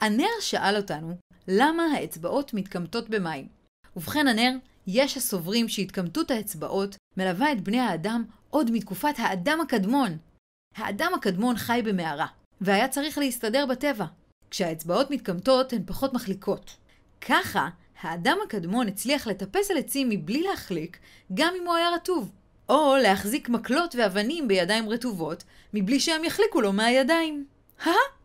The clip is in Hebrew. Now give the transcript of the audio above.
הנר שאל אותנו למה האצבעות מתקמטות במים. ובכן הנר, יש הסוברים שהתקמטות האצבעות מלווה את בני האדם עוד מתקופת האדם הקדמון. האדם הקדמון חי במערה, והיה צריך להסתדר בטבע. כשהאצבעות מתקמטות הן פחות מחליקות. ככה, האדם הקדמון הצליח לטפס על עצים מבלי להחליק, גם אם הוא היה רטוב. או להחזיק מקלות ואבנים בידיים רטובות, מבלי שהם יחליקו לו מהידיים. הא